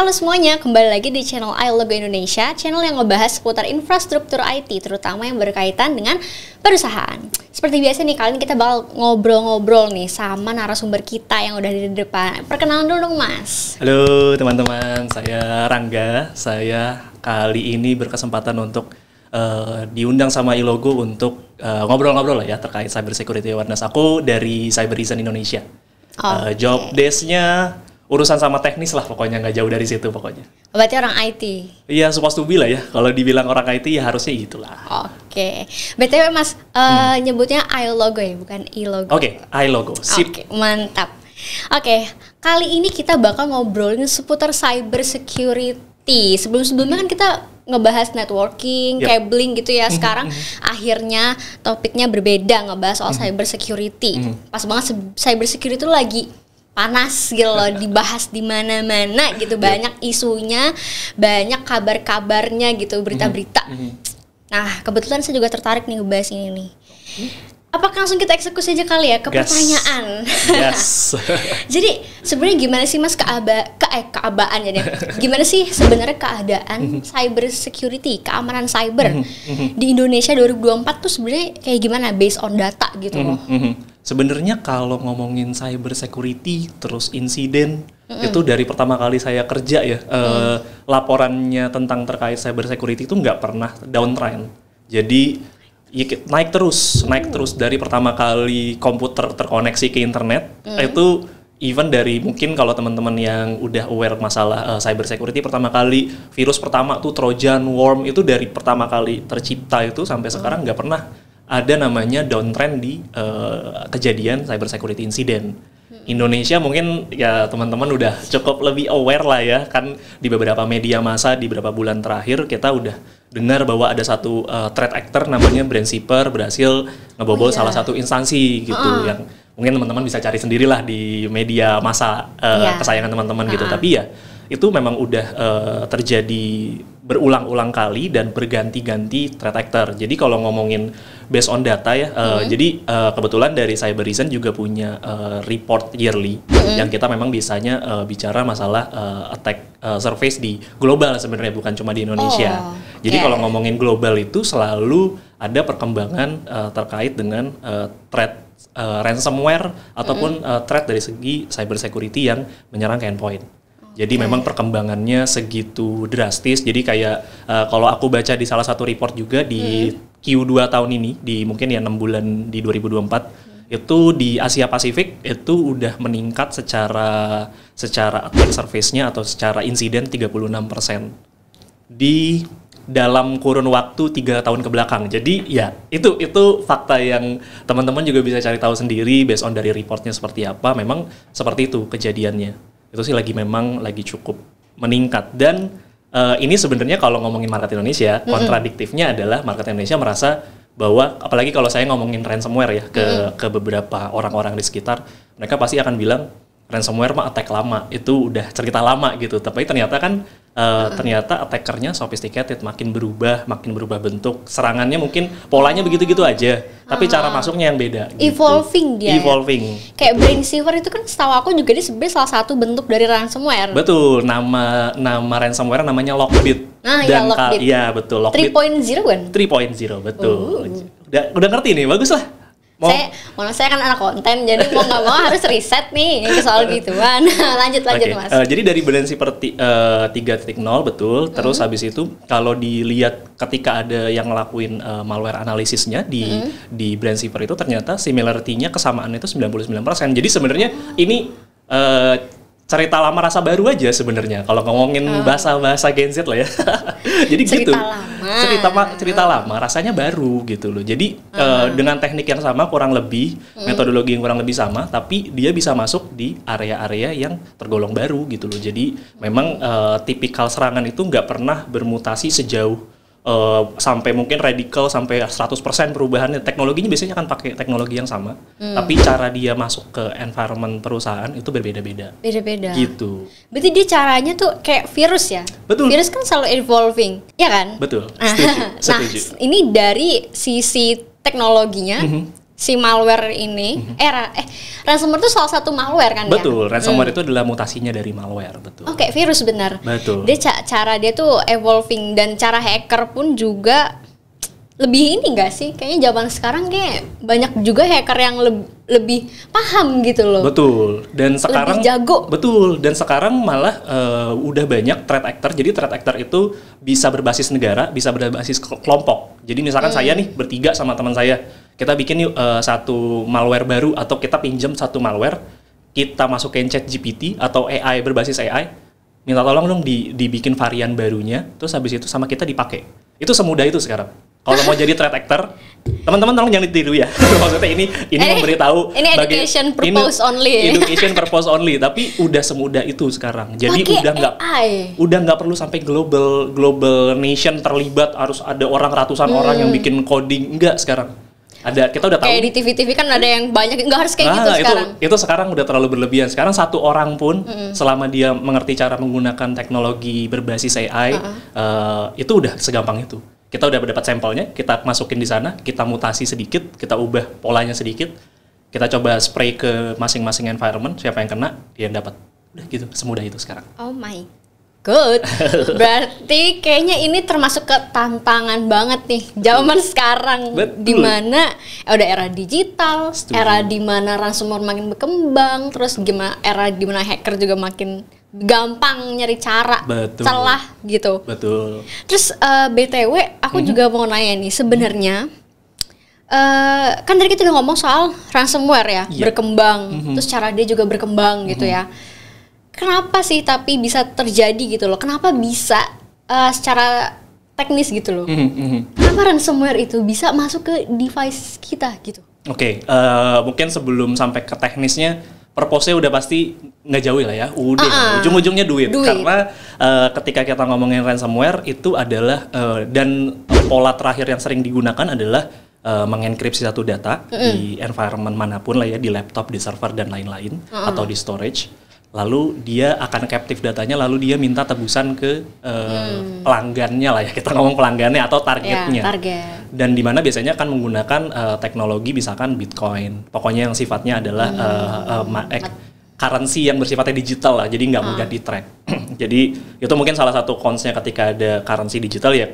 Halo semuanya, kembali lagi di channel I Logo Indonesia, channel yang ngebahas seputar infrastruktur IT, terutama yang berkaitan dengan perusahaan. Seperti biasa nih, kalian kita bakal ngobrol-ngobrol nih sama narasumber kita yang udah di depan. Perkenalan dulu dong, Mas. Halo teman-teman, saya Rangga. Saya kali ini berkesempatan untuk uh, diundang sama Ilogo untuk eh, ngobrol-ngobrol uh, lah ya terkait cyber security awareness aku dari Cyber Reason Indonesia. Okay. Uh, eh, job desk-nya urusan sama teknis lah pokoknya nggak jauh dari situ pokoknya. Oh, berarti orang IT. Iya, supposed to be ya. Kalau dibilang orang IT ya harusnya gitulah. Oke. Okay. BTW Mas uh, hmm. nyebutnya I logo ya, bukan I logo. Oke, okay, I logo. Sip. Okay, mantap. Oke, okay, kali ini kita bakal ngobrolin seputar cyber security. Sebelum-sebelumnya kan kita ngebahas networking, yep. cabling gitu ya. Hmm, Sekarang hmm, hmm. akhirnya topiknya berbeda ngebahas soal mm cyber security. Pas banget cyber security itu lagi panas gitu loh dibahas di mana-mana gitu iya. banyak isunya banyak kabar-kabarnya gitu berita-berita mm-hmm. Mm-hmm. nah kebetulan saya juga tertarik nih bahas ini nih apakah langsung kita eksekusi aja kali ya ke pertanyaan yes. jadi sebenarnya gimana sih mas keaba ke eh, keabaan jadi gimana sih sebenarnya keadaan mm-hmm. cyber security keamanan cyber di Indonesia 2024 tuh sebenarnya kayak gimana based on data gitu loh Sebenarnya kalau ngomongin cyber security terus insiden mm-hmm. itu dari pertama kali saya kerja ya mm. eh, laporannya tentang terkait cyber security itu nggak pernah downtrend. Jadi ya naik terus, naik mm. terus dari pertama kali komputer terkoneksi ke internet mm. itu even dari mungkin kalau teman-teman yang udah aware masalah uh, cyber security pertama kali virus pertama tuh Trojan worm itu dari pertama kali tercipta itu sampai mm. sekarang nggak pernah ada namanya downtrend di uh, kejadian cyber security incident. Hmm. Indonesia mungkin ya teman-teman udah cukup lebih aware lah ya kan di beberapa media massa di beberapa bulan terakhir kita udah dengar bahwa ada satu uh, threat actor namanya Brandsiper berhasil ngebobol oh, iya. salah satu instansi gitu uh -uh. yang mungkin teman-teman bisa cari sendirilah di media massa uh, eh, yeah. kesayangan teman-teman uh -uh. gitu tapi ya itu memang udah uh, terjadi berulang-ulang kali dan berganti-ganti threat actor. Jadi kalau ngomongin based on data ya, mm -hmm. uh, jadi uh, kebetulan dari Cyber Reason juga punya uh, report yearly mm -hmm. yang kita memang biasanya uh, bicara masalah uh, attack uh, surface di global sebenarnya bukan cuma di Indonesia. Oh, jadi yeah. kalau ngomongin global itu selalu ada perkembangan uh, terkait dengan uh, threat uh, ransomware mm -hmm. ataupun uh, threat dari segi cyber security yang menyerang ke endpoint. Jadi okay. memang perkembangannya segitu drastis. Jadi kayak uh, kalau aku baca di salah satu report juga di hmm. Q2 tahun ini di mungkin ya 6 bulan di 2024 hmm. itu di Asia Pasifik itu udah meningkat secara secara attack surface-nya atau secara insiden 36% di dalam kurun waktu tiga tahun ke belakang. Jadi ya itu itu fakta yang teman-teman juga bisa cari tahu sendiri based on dari reportnya seperti apa. Memang seperti itu kejadiannya itu sih lagi memang lagi cukup meningkat dan uh, ini sebenarnya kalau ngomongin market Indonesia mm-hmm. kontradiktifnya adalah market Indonesia merasa bahwa apalagi kalau saya ngomongin ransomware ya ke mm-hmm. ke beberapa orang-orang di sekitar mereka pasti akan bilang ransomware mah attack lama itu udah cerita lama gitu tapi ternyata kan Uh, ternyata attackernya sophisticated, makin berubah, makin berubah bentuk. Serangannya mungkin polanya begitu-gitu aja, tapi cara ah. masuknya yang beda. Gitu. Evolving dia. Ya? Evolving. Ya? Kayak silver itu kan setahu aku juga dia sebenarnya salah satu bentuk dari ransomware. Betul, nama nama ransomware namanya Lockbit. Nah, Dan ya Lockbit. Iya, betul Lockbit. 3.0 kan? 3.0 betul. Uh. Udah udah ngerti nih, bagus lah. Mau. Saya, mohon saya kan anak konten, jadi mau nggak mau harus riset nih soal gituan. lanjut lanjut okay. mas. Uh, jadi dari brand seperti eh, tiga titik betul. Mm-hmm. Terus mm -hmm. habis itu kalau dilihat ketika ada yang ngelakuin uh, malware analisisnya di mm -hmm. di brand itu ternyata similarity-nya kesamaan itu 99%. Jadi sebenarnya oh. ini uh, cerita lama rasa baru aja sebenarnya kalau ngomongin oh. Ah. bahasa bahasa Gen Z lah ya jadi gitu. cerita gitu lama. cerita cerita lama rasanya baru gitu loh jadi uh uh, dengan teknik yang sama kurang lebih hmm. metodologi yang kurang lebih sama tapi dia bisa masuk di area-area yang tergolong baru gitu loh jadi memang uh, tipikal serangan itu nggak pernah bermutasi sejauh uh, sampai mungkin radikal sampai 100% perubahannya teknologinya biasanya akan pakai teknologi yang sama hmm. tapi cara dia masuk ke environment perusahaan itu berbeda-beda beda-beda gitu berarti dia caranya tuh kayak virus ya betul virus kan selalu evolving ya kan betul nah, setuju, nah, setuju. nah ini dari sisi teknologinya mm -hmm si malware ini mm-hmm. era eh, eh ransomware itu salah satu malware kan ya? betul ya? ransomware mm. itu adalah mutasinya dari malware betul oke okay, virus benar betul dia ca- cara dia tuh evolving dan cara hacker pun juga lebih ini enggak sih kayaknya zaman sekarang kayak banyak juga hacker yang le- lebih paham gitu loh betul dan sekarang lebih jago betul dan sekarang malah uh, udah banyak threat actor jadi threat actor itu bisa berbasis negara bisa berbasis kelompok jadi misalkan mm. saya nih bertiga sama teman saya kita bikin uh, satu malware baru atau kita pinjam satu malware kita masukin chat GPT atau AI berbasis AI minta tolong dong di, dibikin varian barunya terus habis itu sama kita dipakai itu semudah itu sekarang kalau mau jadi threat actor teman-teman tolong jangan ditiru ya maksudnya ini ini eh, memberitahu ini education purpose ini, only education purpose only tapi udah semudah itu sekarang jadi Pake udah nggak udah nggak perlu sampai global global nation terlibat harus ada orang ratusan hmm. orang yang bikin coding enggak sekarang ada kita udah tahu kayak di TV-TV kan ada yang banyak nggak harus kayak nah, gitu sekarang itu, itu sekarang udah terlalu berlebihan sekarang satu orang pun mm-hmm. selama dia mengerti cara menggunakan teknologi berbasis AI uh-huh. uh, eh, itu udah segampang itu kita udah dapat sampelnya kita masukin di sana kita mutasi sedikit kita ubah polanya sedikit kita coba spray ke masing-masing environment siapa yang kena dia yang dapat udah gitu semudah itu sekarang oh my Good. Berarti kayaknya ini termasuk ke tantangan banget nih zaman sekarang di mana eh, udah era digital, Betul. era di mana ransomware makin berkembang, terus gimana era di mana hacker juga makin gampang nyari cara Betul. celah gitu. Betul. Terus uh, eh, BTW aku hmm. juga mau nanya nih sebenarnya Uh, kan tadi kita udah ngomong soal ransomware ya, yeah. berkembang, mm -hmm. terus cara dia juga berkembang mm -hmm. gitu mhm. ya kenapa sih tapi bisa terjadi gitu loh kenapa bisa uh, secara teknis gitu loh mm -hmm. kenapa ransomware itu bisa masuk ke device kita gitu oke okay, uh, eh, mungkin sebelum sampai ke teknisnya purpose-nya udah pasti nggak jauh lah ya udah uh -uh. ujung-ujungnya duit. duit karena uh, ketika kita ngomongin ransomware itu adalah uh, dan pola terakhir yang sering digunakan adalah uh, mengenkripsi satu data mm -hmm. di environment manapun lah ya di laptop di server dan lain-lain uh -uh. atau di storage lalu dia akan captive datanya lalu dia minta tebusan ke uh, hmm. pelanggannya lah ya kita ngomong pelanggannya atau targetnya ya, target. dan di mana biasanya akan menggunakan uh, teknologi misalkan bitcoin pokoknya yang sifatnya adalah hmm. uh, uh, ek, currency yang bersifatnya digital lah jadi nggak ah. mudah ah. di track jadi itu mungkin salah satu konsnya ketika ada currency digital ya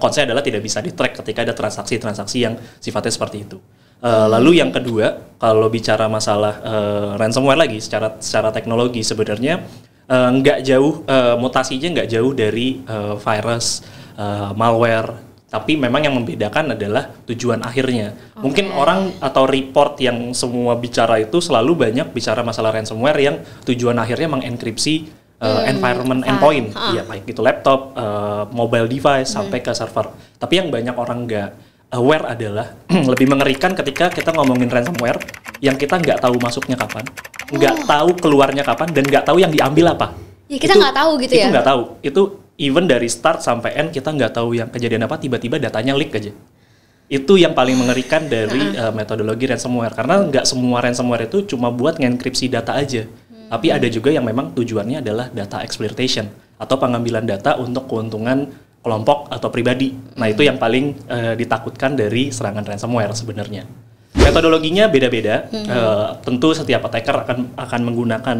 konsnya adalah tidak bisa di track ketika ada transaksi-transaksi yang sifatnya seperti itu Uh, lalu yang kedua, kalau bicara masalah uh, ransomware lagi secara secara teknologi sebenarnya uh, nggak jauh uh, mutasinya nggak jauh dari uh, virus, uh, malware. Tapi memang yang membedakan adalah tujuan akhirnya. Okay. Mungkin orang atau report yang semua bicara itu selalu banyak bicara masalah ransomware yang tujuan akhirnya mengenkripsi uh, hmm. environment endpoint, ah. ya baik itu laptop, uh, mobile device hmm. sampai ke server. Tapi yang banyak orang nggak aware adalah lebih mengerikan ketika kita ngomongin ransomware yang kita nggak tahu masuknya kapan, nggak oh. tahu keluarnya kapan, dan nggak tahu yang diambil apa. Ya kita nggak tahu gitu itu ya. Itu nggak tahu. Itu even dari start sampai end kita nggak tahu yang kejadian apa, tiba-tiba datanya leak aja. Itu yang paling mengerikan dari uh, metodologi ransomware karena nggak semua ransomware itu cuma buat ngenkripsi data aja. Hmm. Tapi ada juga yang memang tujuannya adalah data exploitation atau pengambilan data untuk keuntungan kelompok atau pribadi. Nah, itu hmm. yang paling uh, ditakutkan dari serangan ransomware sebenarnya. Hmm. Metodologinya beda-beda. Hmm. Uh, tentu setiap attacker akan akan menggunakan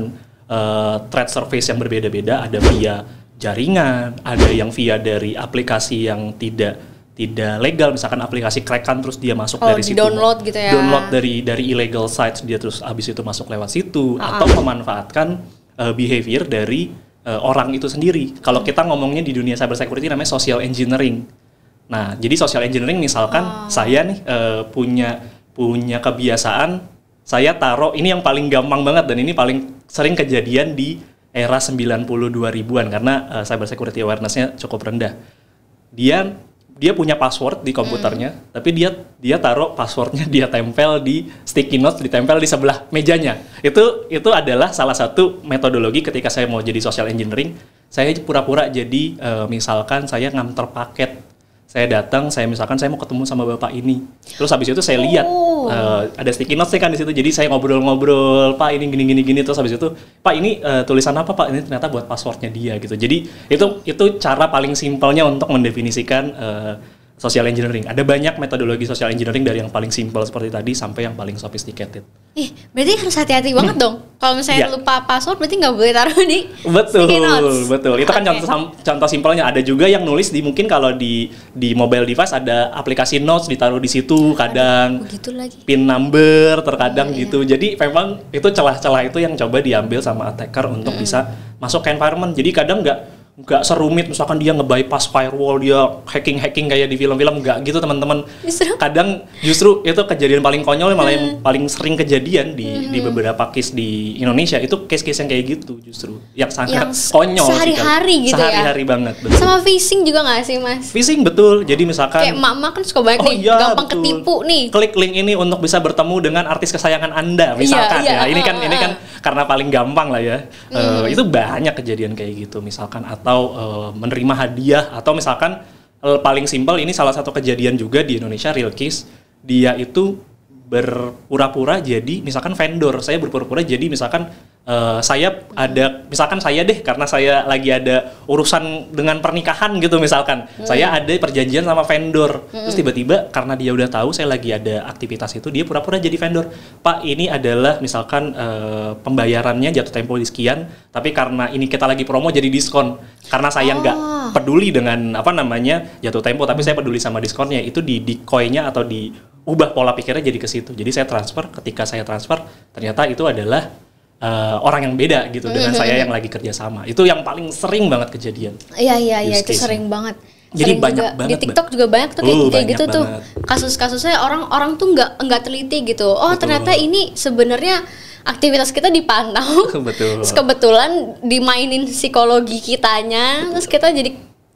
uh, threat surface yang berbeda-beda. Ada via jaringan, ada yang via dari aplikasi yang tidak tidak legal misalkan aplikasi crackan terus dia masuk oh, dari situ download gitu ya download dari dari illegal sites dia terus habis itu masuk lewat situ uh atau ah. memanfaatkan uh, behavior dari uh, orang itu sendiri. Kalau hmm. kita ngomongnya di dunia cyber security namanya social engineering. Nah, jadi social engineering misalkan oh. saya nih uh, punya punya kebiasaan saya taruh ini yang paling gampang banget dan ini paling sering kejadian di era 92 ribuan karena uh, cyber security nya cukup rendah. Dia dia punya password di komputernya, hmm. tapi dia dia taruh passwordnya dia tempel di sticky notes, ditempel di sebelah mejanya. Itu itu adalah salah satu metodologi ketika saya mau jadi social engineering, saya pura-pura jadi uh, misalkan saya ngantar paket saya datang, saya misalkan saya mau ketemu sama bapak ini. Terus habis itu saya lihat oh. uh, ada sticky notes kan di situ. Jadi saya ngobrol-ngobrol, "Pak, ini gini gini gini." Terus habis itu, "Pak, ini uh, tulisan apa, Pak?" Ini ternyata buat passwordnya dia gitu. Jadi itu itu cara paling simpelnya untuk mendefinisikan uh, social engineering. Ada banyak metodologi social engineering dari yang paling simpel seperti tadi sampai yang paling sophisticated. Ih, berarti harus hati-hati banget dong. Kalau misalnya yeah. lupa password berarti nggak boleh taruh di Betul, notes. betul. Itu kan contoh contoh simpelnya. Ada juga yang nulis di mungkin kalau di di mobile device ada aplikasi notes ditaruh di situ kadang. Oh gitu lagi. Pin number terkadang oh, gitu. Iya. Jadi memang itu celah-celah itu yang coba diambil sama attacker untuk -hmm. bisa masuk ke environment. Jadi kadang nggak nggak serumit misalkan dia nge-bypass firewall dia hacking-hacking kayak di film-film nggak gitu teman-teman kadang justru itu kejadian paling konyol malah yang hmm. paling sering kejadian di hmm di beberapa case di Indonesia itu case-case yang kayak gitu justru yang sangat yang konyol sehari-hari gitu, sehari-hari ya sehari-hari banget betul. sama phishing juga nggak sih mas phishing betul jadi misalkan kayak mak kan suka banyak oh, nih iya, gampang betul. ketipu nih klik link ini untuk bisa bertemu dengan artis kesayangan anda iya, misalkan iya, ya ini kan ah, ini ah, kan ah. karena paling gampang lah ya mm. uh, itu banyak kejadian kayak gitu misalkan atau uh, menerima hadiah atau misalkan eh, paling simpel ini salah satu kejadian juga di Indonesia real case dia itu berpura-pura jadi misalkan vendor saya berpura-pura jadi misalkan uh, saya ada misalkan saya deh karena saya lagi ada urusan dengan pernikahan gitu misalkan hmm. saya ada perjanjian sama vendor hmm. terus tiba-tiba karena dia udah tahu saya lagi ada aktivitas itu dia pura-pura jadi vendor pak ini adalah misalkan uh, pembayarannya jatuh tempo di sekian tapi karena ini kita lagi promo jadi diskon karena saya oh. nggak oh. peduli dengan apa namanya jatuh tempo tapi saya peduli sama diskonnya itu di decoy-nya atau di ubah pola pikirnya jadi ke situ. Jadi saya transfer, ketika saya transfer ternyata itu adalah uh, orang yang beda gitu mm-hmm. dengan saya yang lagi kerja sama. Itu yang paling sering banget kejadian. Iya iya iya itu sering banget. Jadi banyak juga, banget di TikTok juga banyak tuh kayak, uh, kayak gitu banget. tuh kasus-kasusnya orang-orang tuh nggak nggak teliti gitu. Oh Betul. ternyata ini sebenarnya aktivitas kita dipantau. Betul. Terus kebetulan dimainin psikologi kitanya, Betul. terus kita jadi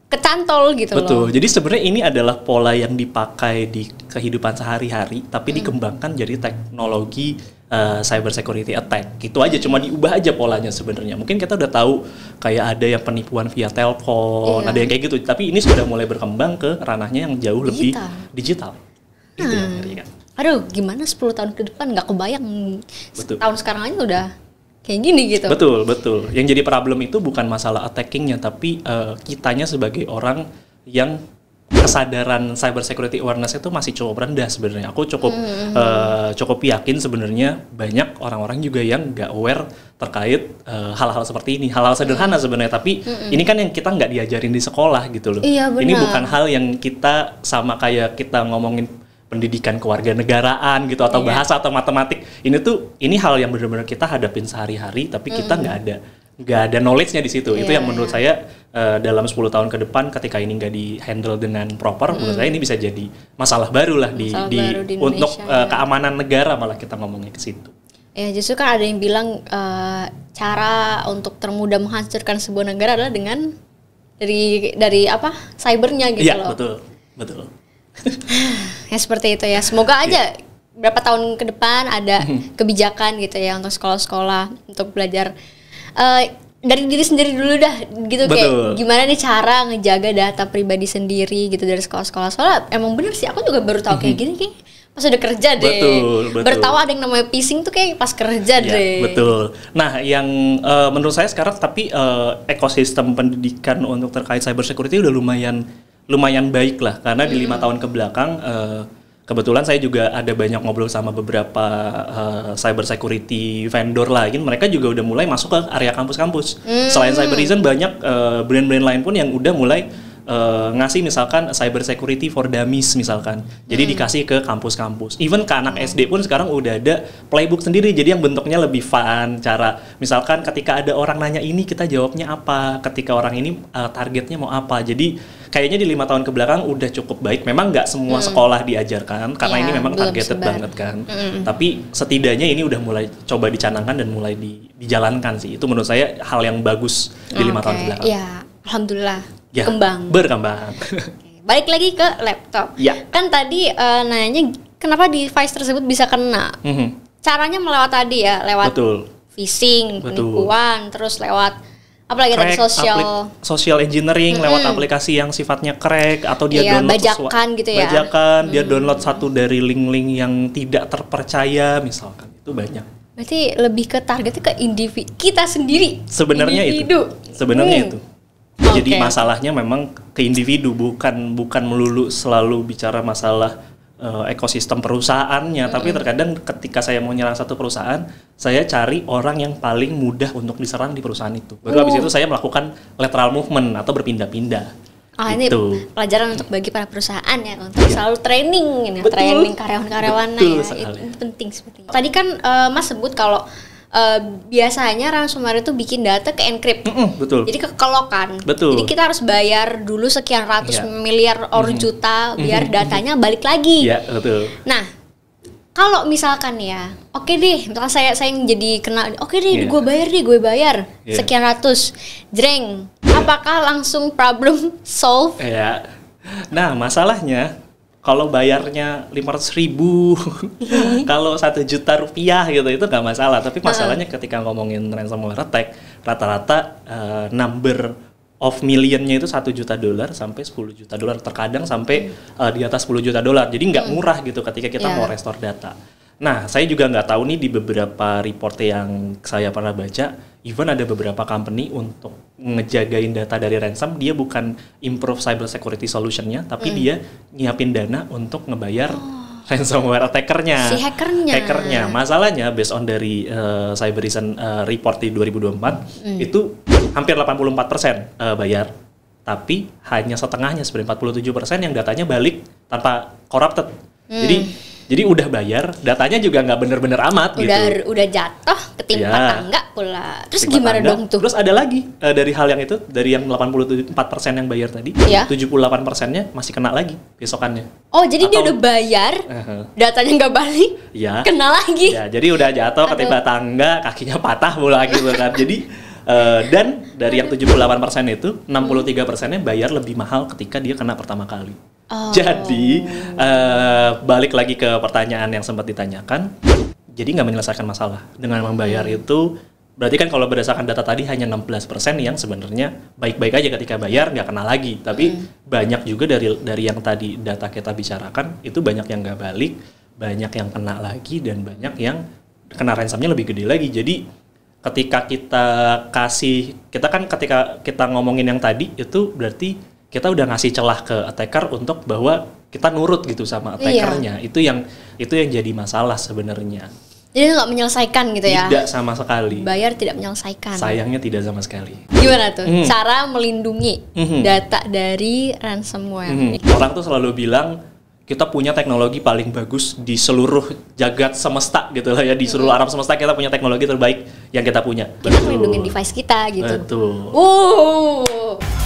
kecantol gitu Betul. loh. Betul. Jadi sebenarnya ini adalah pola yang dipakai di kehidupan sehari-hari tapi hmm. dikembangkan jadi teknologi uh, cyber security attack. Gitu aja, cuma diubah aja polanya sebenarnya. Mungkin kita udah tahu kayak ada yang penipuan via telepon, iya. ada yang kayak gitu. Tapi ini sudah mulai berkembang ke ranahnya yang jauh digital. lebih digital. Gitu ya, hmm. yang Aduh, gimana 10 tahun ke depan nggak kebayang. Betul. Tahun sekarang aja udah kayak gini gitu. Betul, betul. Yang jadi problem itu bukan masalah attackingnya, tapi uh, kitanya sebagai orang yang kesadaran cyber security awareness itu masih cukup rendah sebenarnya. Aku cukup hmm. uh, cukup yakin sebenarnya banyak orang-orang juga yang nggak aware terkait eh, hal-hal uh, seperti ini, hal-hal sederhana hmm. sebenarnya. Tapi hmm. ini kan yang kita nggak diajarin di sekolah gitu loh. Iya, benar. Ini bukan hal yang kita sama kayak kita ngomongin pendidikan kewarganegaraan gitu atau iya. bahasa atau matematik. Ini tuh ini hal yang benar-benar kita hadapin sehari-hari tapi kita nggak ada nggak ada knowledge-nya di situ. Yeah, itu yang iya, menurut iya. saya uh, dalam 10 tahun ke depan ketika ini nggak di handle dengan proper, mm. menurut hmm. saya ini bisa jadi masalah baru lah di, di, di untuk untuk uh, eh, ya. keamanan negara malah kita ngomongnya ke situ. Ya justru kan ada yang bilang uh, cara untuk termudah menghancurkan sebuah negara adalah dengan dari dari apa cybernya gitu yeah, loh. Iya betul betul. ya seperti itu ya. Semoga iya. aja Yeah berapa tahun ke depan ada hmm. kebijakan gitu ya untuk sekolah-sekolah untuk belajar uh, dari diri sendiri dulu dah gitu Betul. kayak gimana nih cara ngejaga data pribadi sendiri gitu dari sekolah-sekolah soalnya emang bener sih aku juga baru tahu kayak mhm. gini kayak pas udah kerja deh. Betul, betul. Bertawa ada yang namanya phishing tuh kayak pas kerja ya, deh. Betul. Nah, yang uh, menurut saya sekarang tapi uh, ekosistem pendidikan untuk terkait cyber security udah lumayan lumayan baik lah karena hmm. di lima hmm. tahun kebelakang uh, kebetulan saya juga ada banyak ngobrol sama beberapa uh, cyber security vendor lain mereka juga udah mulai masuk ke area kampus-kampus mm. selain cyber reason banyak eh, brand-brand uh, lain pun yang udah mulai uh, ngasih misalkan cyber security for dummies misalkan. Jadi hmm. dikasih ke kampus-kampus. Even ke anak SD pun sekarang udah ada playbook sendiri. Jadi yang bentuknya lebih fun. Cara misalkan ketika ada orang nanya ini kita jawabnya apa. Ketika orang ini uh, targetnya mau apa. Jadi kayaknya di lima tahun kebelakang udah cukup baik. Memang nggak semua hmm. sekolah diajarkan karena ya, ini iya, memang targeted sebar. banget kan. Hmm. Tapi setidaknya ini udah mulai coba dicanangkan dan mulai di, dijalankan sih. Itu menurut saya hal yang bagus di lima okay. tahun kebelakang Ya, alhamdulillah ya, berkembang. Berkembang. Balik lagi ke laptop. Ya. Kan tadi uh, nanya kenapa device tersebut bisa kena. Mm -hmm. Caranya melewat tadi ya, lewat Betul. phishing, penipuan, terus lewat apalagi crack, tadi sosial social engineering -hmm. lewat aplikasi yang sifatnya crack atau dia iya, download bajakan gitu ya bajakan mm. dia mhm. download satu dari link-link yang tidak terpercaya misalkan itu banyak berarti lebih ke targetnya ke individu kita sendiri sebenarnya itu sebenarnya hmm. itu Okay. Jadi masalahnya memang ke individu bukan bukan melulu selalu bicara masalah uh, ekosistem perusahaannya, mm tapi terkadang ketika saya mau nyerang satu perusahaan, saya cari orang yang paling mudah untuk diserang di perusahaan itu. Baru uh. habis oh. itu saya melakukan lateral movement atau berpindah-pindah. Oh ini ini gitu. pelajaran untuk bagi para perusahaan ya untuk ya. selalu training ya, Betul. training karyawan-karyawannya ya. Itu penting seperti. Itu. Tadi kan uh, Mas sebut kalau uh, biasanya ransomware itu bikin data ke encrypt. Mm -mm, betul. Jadi kekelokan. Betul. Jadi kita harus bayar dulu sekian ratus yeah. miliar or mm -hmm. juta mm-hmm. biar mm-hmm. datanya balik lagi. Iya, yeah, betul. Nah, kalau misalkan ya, oke okay deh, misalkan saya saya yang jadi kena, oke okay deh, yeah. gue bayar deh, gue bayar yeah. sekian ratus, jreng, apakah langsung problem solve? Iya. Yeah. Nah, masalahnya kalau bayarnya lima ratus ribu, iya. kalau satu juta rupiah gitu itu nggak masalah. Tapi masalahnya ketika ngomongin ransomware attack, rata-rata uh, number of millionnya itu satu juta dolar sampai 10 juta dolar, terkadang sampai hmm. uh, di atas 10 juta dolar. Jadi nggak hmm. murah gitu ketika kita yeah. mau restore data. Nah, saya juga nggak tahu nih di beberapa report yang saya pernah baca, even ada beberapa company untuk ngejagain data dari ransom, dia bukan improve cyber security solutionnya, tapi mm. dia nyiapin dana untuk ngebayar oh. ransomware attacker-nya. Si hackernya. Hackernya. Masalahnya based on dari uh, cyber reason uh, eh, report di 2024 mm. itu hampir 84 persen uh, bayar, tapi hanya setengahnya sebenarnya 47 persen yang datanya balik tanpa corrupted. Mm. Jadi jadi udah bayar, datanya juga nggak bener-bener amat udah, gitu. Udah jatuh, ketimpa ya. tangga pula. Terus ketimpa gimana tangga. dong tuh? Terus ada lagi uh, dari hal yang itu, dari yang 84% yang bayar tadi, ya. 78%-nya masih kena lagi besokannya. Oh, jadi Atau, dia udah bayar, uh -huh. datanya nggak balik, ya. kena lagi. Ya, jadi udah jatuh, ketimpa tangga, kakinya patah pula gitu kan. Jadi Eh, dan dari yang 78% itu 63 persennya bayar lebih mahal ketika dia kena pertama kali. Oh. Jadi uh, balik lagi ke pertanyaan yang sempat ditanyakan, jadi nggak menyelesaikan masalah dengan membayar hmm. itu berarti kan kalau berdasarkan data tadi hanya 16% yang sebenarnya baik-baik aja ketika bayar nggak kena lagi tapi hmm. banyak juga dari dari yang tadi data kita bicarakan itu banyak yang nggak balik banyak yang kena lagi dan banyak yang kena ransomnya lebih gede lagi jadi ketika kita kasih kita kan ketika kita ngomongin yang tadi itu berarti kita udah ngasih celah ke attacker untuk bahwa kita nurut gitu sama iya. attackernya iya. itu yang itu yang jadi masalah sebenarnya jadi nggak menyelesaikan gitu ya? Tidak sama sekali. Bayar tidak menyelesaikan. Sayangnya tidak sama sekali. Gimana tuh mm. cara melindungi mm -hmm. data dari ransomware? -hmm. Orang tuh selalu bilang kita punya teknologi paling bagus di seluruh jagat semesta gitu lah ya di seluruh hmm. alam semesta kita punya teknologi terbaik yang kita punya. Kita melindungi device kita gitu. Betul. Uh.